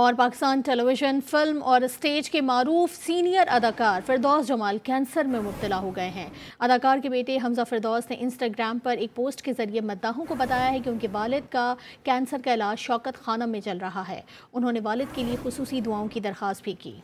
और Pakistan television film और stage के मरूफ सीनियर अदाकार फिरदौस जमाल कैंसर में मुबतला हो गए हैं अदाकार के बेटे हमजा फिरदौस ने इंस्टाग्राम पर एक पोस्ट के ज़रिए मद्दाहों को बताया है कि उनके वालिद का कैंसर का इलाज शौकत खाना में चल रहा है उन्होंने वालिद के लिए खसूसी दुआओं की दरख्वास्त भी की